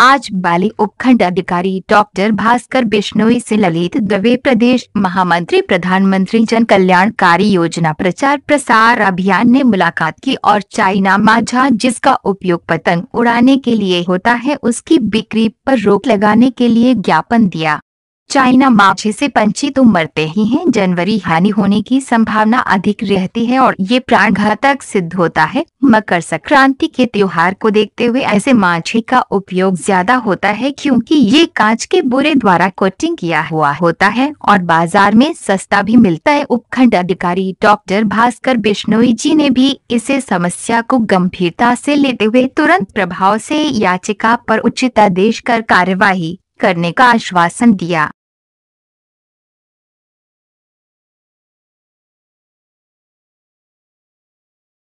आज बाली उपखंड अधिकारी डॉक्टर भास्कर बिश्नोई से ललित दवे प्रदेश महामंत्री प्रधानमंत्री जन कल्याणकारी योजना प्रचार प्रसार अभियान ने मुलाकात की और चाइना माझा जिसका उपयोग पतंग उड़ाने के लिए होता है उसकी बिक्री पर रोक लगाने के लिए ज्ञापन दिया चाइना माछे से पंछी तो मरते ही हैं जनवरी हानि होने की संभावना अधिक रहती है और ये प्राण घातक सिद्ध होता है मकर संक्रांति के त्योहार को देखते हुए ऐसे माछे का उपयोग ज्यादा होता है क्योंकि ये कांच के बुरे द्वारा कोटिंग किया हुआ होता है और बाजार में सस्ता भी मिलता है उपखंड अधिकारी डॉक्टर भास्कर बिश्नोई जी ने भी इसे समस्या को गंभीरता से लेते हुए तुरंत प्रभाव से याचिका पर उचित आदेश कर कार्यवाही करने का आश्वासन दिया